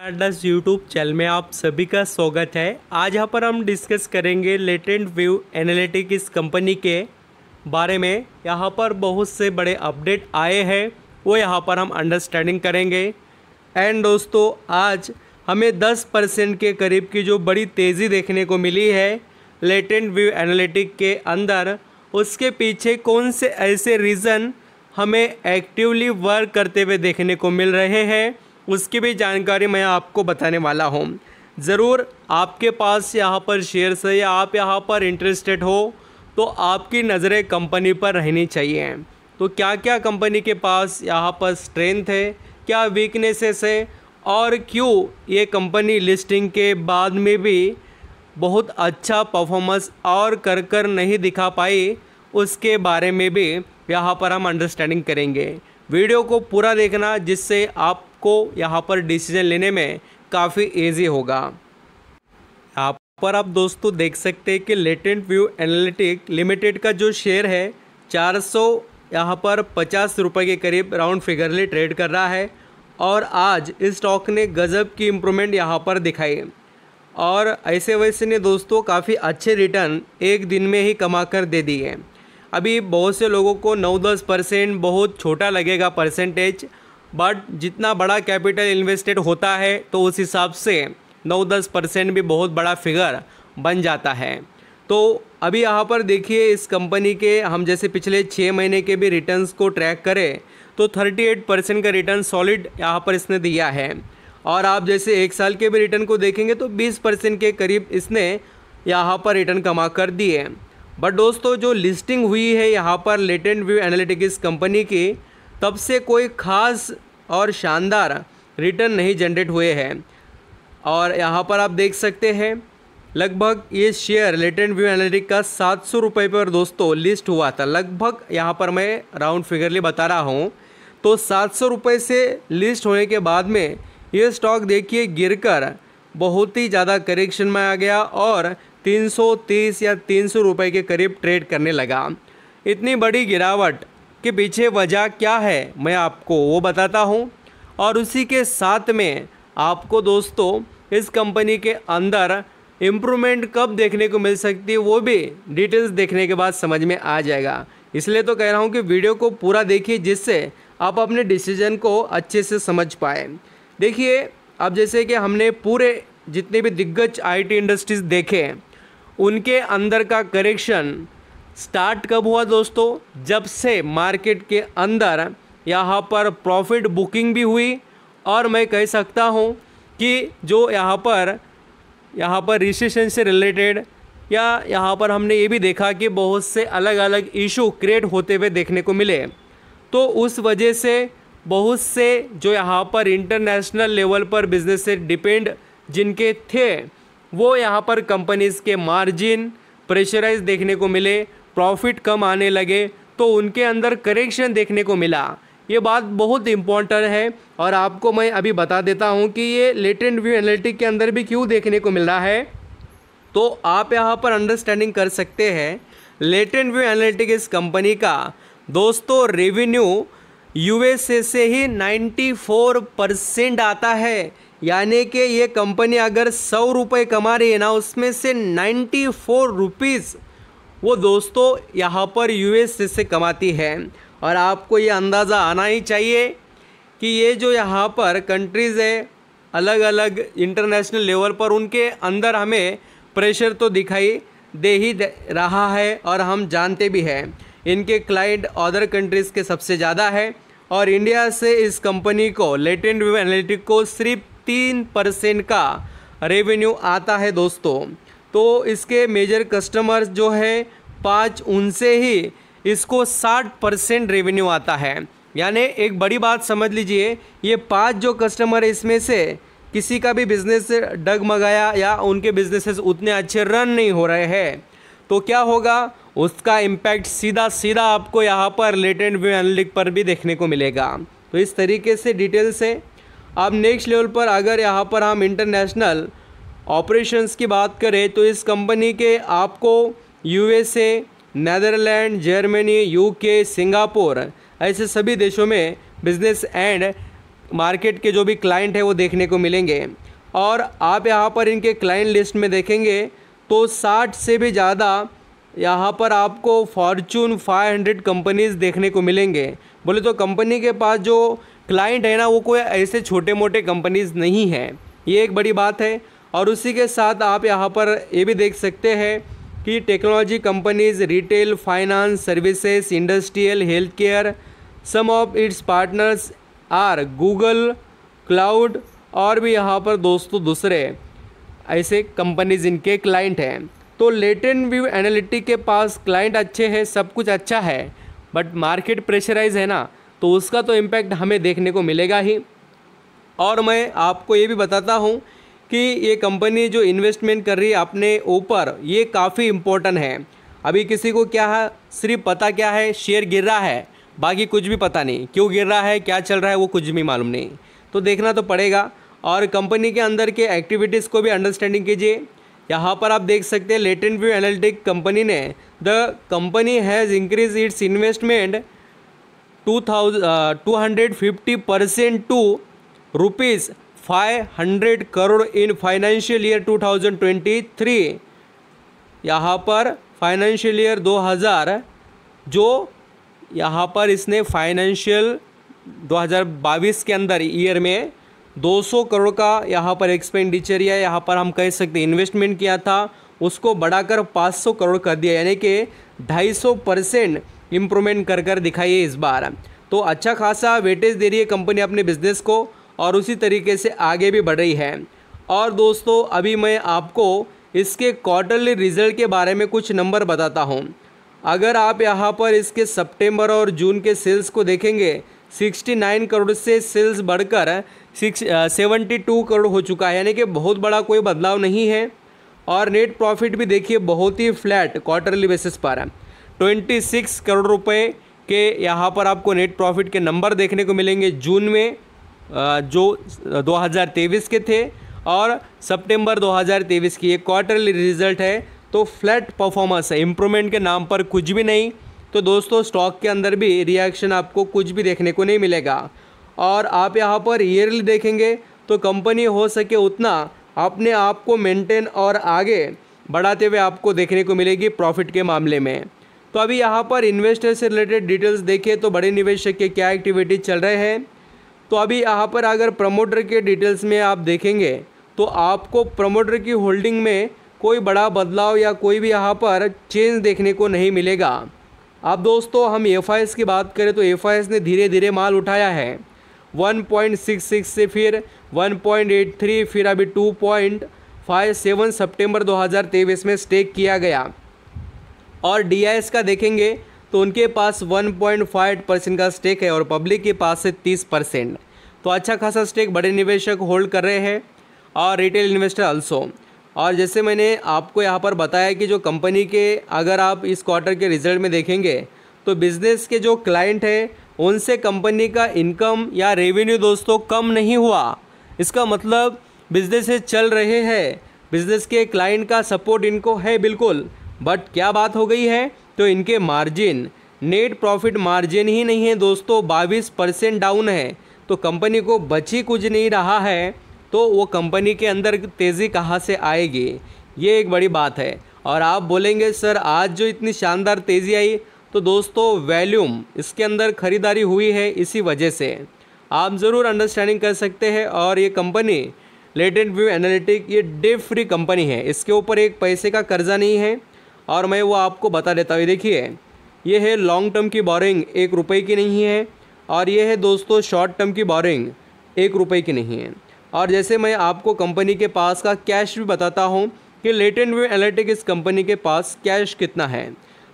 cards YouTube channel में आप सभी का स्वागत है आज यहाँ पर हम डिस्कस करेंगे लेटेंट व्यू एनालिटिक इस कंपनी के बारे में यहाँ पर बहुत से बड़े अपडेट आए हैं वो यहाँ पर हम अंडरस्टैंडिंग करेंगे एंड दोस्तों आज हमें 10 परसेंट के करीब की जो बड़ी तेज़ी देखने को मिली है लेटेंट व्यू एनालिटिक के अंदर उसके पीछे कौन से ऐसे रीज़न हमें एक्टिवली वर्क करते हुए देखने को मिल रहे हैं उसकी भी जानकारी मैं आपको बताने वाला हूँ ज़रूर आपके पास यहाँ पर शेयर्स है या आप यहाँ पर इंटरेस्टेड हो तो आपकी नज़रें कंपनी पर रहनी चाहिए तो क्या क्या कंपनी के पास यहाँ पर स्ट्रेंथ है क्या वीकनेसेस है और क्यों ये कंपनी लिस्टिंग के बाद में भी बहुत अच्छा परफॉर्मेंस और कर कर नहीं दिखा पाई उसके बारे में भी यहाँ पर हम अंडरस्टैंडिंग करेंगे वीडियो को पूरा देखना जिससे आप आपको यहाँ पर डिसीजन लेने में काफ़ी ईजी होगा यहाँ पर आप दोस्तों देख सकते हैं कि लेटेंट व्यू एनालिटिक लिमिटेड का जो शेयर है 400 सौ यहाँ पर पचास रुपये के करीब राउंड फिगरली ट्रेड कर रहा है और आज इस स्टॉक ने गज़ब की इम्प्रूवमेंट यहाँ पर दिखाई और ऐसे वैसे ने दोस्तों काफ़ी अच्छे रिटर्न एक दिन में ही कमा कर दे दिए अभी बहुत से लोगों को नौ दस परसेंट बहुत छोटा लगेगा परसेंटेज बट जितना बड़ा कैपिटल इन्वेस्टेड होता है तो उस हिसाब से नौ दस परसेंट भी बहुत बड़ा फिगर बन जाता है तो अभी यहाँ पर देखिए इस कंपनी के हम जैसे पिछले छः महीने के भी रिटर्न्स को ट्रैक करें तो 38 परसेंट का रिटर्न सॉलिड यहाँ पर इसने दिया है और आप जैसे एक साल के भी रिटर्न को देखेंगे तो 20 परसेंट के करीब इसने यहाँ पर रिटर्न कमा कर दिए बट दोस्तों जो लिस्टिंग हुई है यहाँ पर लेटेंट व्यू एनालिटिक्स कंपनी की तब से कोई ख़ास और शानदार रिटर्न नहीं जनरेट हुए हैं और यहाँ पर आप देख सकते हैं लगभग ये शेयर लेटेंट व्यू एनालिटिक का सात सौ रुपये पर दोस्तों लिस्ट हुआ था लगभग यहाँ पर मैं राउंड फिगरली बता रहा हूँ तो सात सौ रुपये से लिस्ट होने के बाद में ये स्टॉक देखिए गिरकर बहुत ही ज़्यादा करेक्शन में आ गया और तीन सौ तीस या तीन सौ रुपये के करीब ट्रेड करने लगा इतनी बड़ी गिरावट के पीछे वजह क्या है मैं आपको वो बताता हूँ और उसी के साथ में आपको दोस्तों इस कंपनी के अंदर इम्प्रूवमेंट कब देखने को मिल सकती है वो भी डिटेल्स देखने के बाद समझ में आ जाएगा इसलिए तो कह रहा हूँ कि वीडियो को पूरा देखिए जिससे आप अपने डिसीजन को अच्छे से समझ पाए देखिए अब जैसे कि हमने पूरे जितने भी दिग्गज आईटी इंडस्ट्रीज़ देखे उनके अंदर का करेक्शन स्टार्ट कब हुआ दोस्तों जब से मार्केट के अंदर यहाँ पर प्रॉफिट बुकिंग भी हुई और मैं कह सकता हूँ कि जो यहाँ पर यहाँ पर रिसेशन से रिलेटेड या यहाँ पर हमने ये भी देखा कि बहुत से अलग अलग इशू क्रिएट होते हुए देखने को मिले तो उस वजह से बहुत से जो यहाँ पर इंटरनेशनल लेवल पर बिजनेस से डिपेंड जिनके थे वो यहाँ पर कंपनीज़ के मार्जिन प्रेशराइज देखने को मिले प्रॉफिट कम आने लगे तो उनके अंदर करेक्शन देखने को मिला ये बात बहुत इम्पॉर्टेंट है और आपको मैं अभी बता देता हूँ कि ये लेटेंट व्यू एनालिटिक के अंदर भी क्यों देखने को मिल रहा है तो आप यहाँ पर अंडरस्टैंडिंग कर सकते हैं लेटेंट व्यू एनालिटिक इस कंपनी का दोस्तों रेवेन्यू यूएसए से ही 94 परसेंट आता है यानी कि ये कंपनी अगर सौ रुपये कमा रही है ना उसमें से नाइन्टी फोर रुपीज़ वो दोस्तों यहाँ पर यू से कमाती है और आपको ये अंदाज़ा आना ही चाहिए कि ये जो यहाँ पर कंट्रीज़ है अलग अलग इंटरनेशनल लेवल पर उनके अंदर हमें प्रेशर तो दिखाई दे ही दे रहा है और हम जानते भी हैं इनके क्लाइंट अदर कंट्रीज़ के सबसे ज़्यादा है और इंडिया से इस कंपनी को लेटेंट व्यू एनालिटिक को सिर्फ तीन परसेंट का रेवेन्यू आता है दोस्तों तो इसके मेजर कस्टमर्स जो है पाँच उनसे ही इसको साठ परसेंट रेवेन्यू आता है यानी एक बड़ी बात समझ लीजिए ये पाँच जो कस्टमर है इसमें से किसी का भी बिज़नेस डगमगाया या उनके बिजनेसेस उतने अच्छे रन नहीं हो रहे हैं तो क्या होगा उसका इम्पैक्ट सीधा सीधा आपको यहाँ पर लेटेंट व्यू एनालिटिक पर भी देखने को मिलेगा तो इस तरीके से डिटेल से अब नेक्स्ट लेवल पर अगर यहाँ पर हम इंटरनेशनल ऑपरेशंस की बात करें तो इस कंपनी के आपको USA Netherland Germany UK Singapore ऐसे सभी देशों में बिजनेस एंड मार्केट के जो भी क्लाइंट है वो देखने को मिलेंगे और आप यहाँ पर इनके क्लाइंट लिस्ट में देखेंगे तो 60 से भी ज़्यादा यहाँ पर आपको फॉर्चून 500 कंपनीज़ देखने को मिलेंगे बोले तो कंपनी के पास जो क्लाइंट है ना वो कोई ऐसे छोटे मोटे कंपनीज़ नहीं है ये एक बड़ी बात है और उसी के साथ आप यहाँ पर ये भी देख सकते हैं कि technology companies retail finance services industrial health care some of its partners are Google cloud और भी यहाँ पर दोस्तों तो दूसरे ऐसे कंपनीज इनके क्लाइंट हैं तो लेटेंट व्यू एनालिटिक के पास क्लाइंट अच्छे हैं सब कुछ अच्छा है बट मार्केट प्रेशराइज है ना तो उसका तो इम्पैक्ट हमें देखने को मिलेगा ही और मैं आपको ये भी बताता हूँ कि ये कंपनी जो इन्वेस्टमेंट कर रही है अपने ऊपर ये काफ़ी इम्पोर्टेंट है अभी किसी को क्या है सिर्फ पता क्या है शेयर गिर रहा है बाकी कुछ भी पता नहीं क्यों गिर रहा है क्या चल रहा है वो कुछ भी मालूम नहीं तो देखना तो पड़ेगा और कंपनी के अंदर के एक्टिविटीज़ को भी अंडरस्टैंडिंग कीजिए यहाँ पर आप देख सकते हैं लेटेंट व्यू एनालिटिक कंपनी ने the company has increase its investment two thousand two hundred fifty percent to rupees 500 crore in financial year 2023 यहाँ पर फाइनेंशियल ईयर 2000 जो यहाँ पर इसने फाइनेंशियल 2022 के अंदर ईयर में 200 करोड़ का यहाँ पर एक्सपेंडिचर या यहाँ पर हम कह सकते इन्वेस्टमेंट किया था उसको बढ़ाकर 500 करोड़ कर दिया यानी कि 250 परसेंट इम्प्रूवमेंट कर कर दिखाइए इस बार तो अच्छा खासा वेटेज दे रही है कंपनी अपने बिजनेस को और उसी तरीके से आगे भी बढ़ रही है और दोस्तों अभी मैं आपको इसके क्वार्टरली रिजल्ट के बारे में कुछ नंबर बताता हूँ अगर आप यहाँ पर इसके सितंबर और जून के सेल्स को देखेंगे 69 करोड़ से सेल्स बढ़कर सिक्स सेवेंटी टू करोड़ हो चुका है यानी कि बहुत बड़ा कोई बदलाव नहीं है और नेट प्रॉफिट भी देखिए बहुत ही फ्लैट क्वार्टरली बेसिस पर ट्वेंटी सिक्स करोड़ रुपए के यहाँ पर आपको नेट प्रॉफिट के नंबर देखने को मिलेंगे जून में जो 2023 के थे और सितंबर 2023 की एक क्वार्टरली रिजल्ट है तो फ्लैट परफॉर्मेंस है इम्प्रूवमेंट के नाम पर कुछ भी नहीं तो दोस्तों स्टॉक के अंदर भी रिएक्शन आपको कुछ भी देखने को नहीं मिलेगा और आप यहाँ पर ईयरली देखेंगे तो कंपनी हो सके उतना अपने आप को मेंटेन और आगे बढ़ाते हुए आपको देखने को मिलेगी प्रॉफिट के मामले में तो अभी यहाँ पर इन्वेस्टर से रिलेटेड डिटेल्स देखें तो बड़े निवेशक के क्या एक्टिविटीज चल रहे हैं तो अभी यहाँ पर अगर प्रमोटर के डिटेल्स में आप देखेंगे तो आपको प्रमोटर की होल्डिंग में कोई बड़ा बदलाव या कोई भी यहाँ पर चेंज देखने को नहीं मिलेगा अब दोस्तों हम एफ की बात करें तो एफ ने धीरे धीरे माल उठाया है 1.66 से फिर 1.83 फिर अभी 2.57 सितंबर 2023 में स्टेक किया गया और डी का देखेंगे तो उनके पास 1.5 परसेंट का स्टेक है और पब्लिक के पास है तीस परसेंट तो अच्छा खासा स्टेक बड़े निवेशक होल्ड कर रहे हैं और रिटेल इन्वेस्टर अल्सो और जैसे मैंने आपको यहाँ पर बताया कि जो कंपनी के अगर आप इस क्वार्टर के रिजल्ट में देखेंगे तो बिज़नेस के जो क्लाइंट है उनसे कंपनी का इनकम या रेवेन्यू दोस्तों कम नहीं हुआ इसका मतलब बिजनेस चल रहे हैं बिजनेस के क्लाइंट का सपोर्ट इनको है बिल्कुल बट क्या बात हो गई है तो इनके मार्जिन नेट प्रॉफिट मार्जिन ही नहीं है दोस्तों बाईस परसेंट डाउन है तो कंपनी को बची कुछ नहीं रहा है तो वो कंपनी के अंदर तेज़ी कहाँ से आएगी ये एक बड़ी बात है और आप बोलेंगे सर आज जो इतनी शानदार तेज़ी आई तो दोस्तों वैल्यूम इसके अंदर ख़रीदारी हुई है इसी वजह से आप ज़रूर अंडरस्टैंडिंग कर सकते हैं और ये कंपनी लेटेंट व्यू एनालिटिक ये डेट फ्री कंपनी है इसके ऊपर एक पैसे का कर्जा नहीं है और मैं वो आपको बता देता हूँ देखिए ये है लॉन्ग टर्म की बोरिंग एक रुपए की नहीं है और ये है दोस्तों शॉर्ट टर्म की बोरिंग एक रुपए की नहीं है और जैसे मैं आपको कंपनी के पास का कैश भी बताता हूँ कि लेटेंट व्यू इस कंपनी के पास कैश कितना है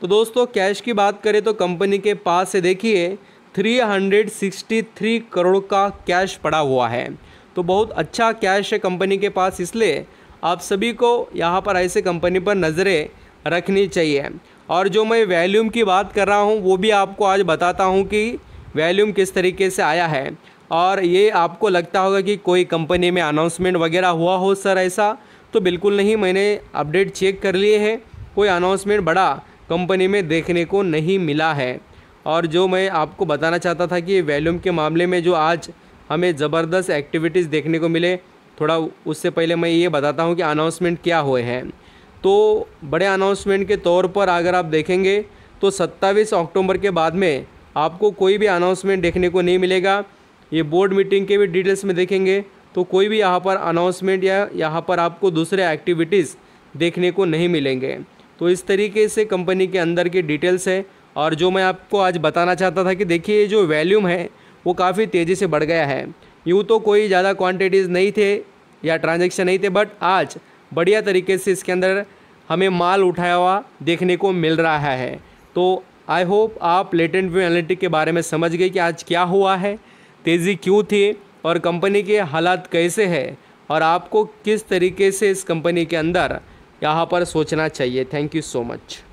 तो दोस्तों कैश की बात करें तो कंपनी के पास से देखिए 363 करोड़ का कैश पड़ा हुआ है तो बहुत अच्छा कैश है कंपनी के पास इसलिए आप सभी को यहाँ पर ऐसे कंपनी पर नज़रें रखनी चाहिए और जो मैं वैल्यूम की बात कर रहा हूँ वो भी आपको आज बताता हूँ कि वैल्यूम किस तरीके से आया है और ये आपको लगता होगा कि कोई कंपनी में अनाउंसमेंट वगैरह हुआ हो सर ऐसा तो बिल्कुल नहीं मैंने अपडेट चेक कर लिए है कोई अनाउंसमेंट बड़ा कंपनी में देखने को नहीं मिला है और जो मैं आपको बताना चाहता था कि वैल्यूम के मामले में जो आज हमें ज़बरदस्त एक्टिविटीज़ देखने को मिले थोड़ा उससे पहले मैं ये बताता हूँ कि अनाउंसमेंट क्या हुए हैं तो बड़े अनाउंसमेंट के तौर पर अगर आप देखेंगे तो सत्ताईस अक्टूबर के बाद में आपको कोई भी अनाउंसमेंट देखने को नहीं मिलेगा ये बोर्ड मीटिंग के भी डिटेल्स में देखेंगे तो कोई भी यहाँ पर अनाउंसमेंट या यहाँ पर आपको दूसरे एक्टिविटीज़ देखने को नहीं मिलेंगे तो इस तरीके से कंपनी के अंदर की डिटेल्स है और जो मैं आपको आज बताना चाहता था कि देखिए जो वैल्यूम है वो काफ़ी तेज़ी से बढ़ गया है यूँ तो कोई ज़्यादा क्वांटिटीज़ नहीं थे या ट्रांजेक्शन नहीं थे बट आज बढ़िया तरीके से इसके अंदर हमें माल उठाया हुआ देखने को मिल रहा है तो आई होप आप लेटेंट व्यू एनालिटिक के बारे में समझ गए कि आज क्या हुआ है तेज़ी क्यों थी और कंपनी के हालात कैसे है और आपको किस तरीके से इस कंपनी के अंदर यहाँ पर सोचना चाहिए थैंक यू सो मच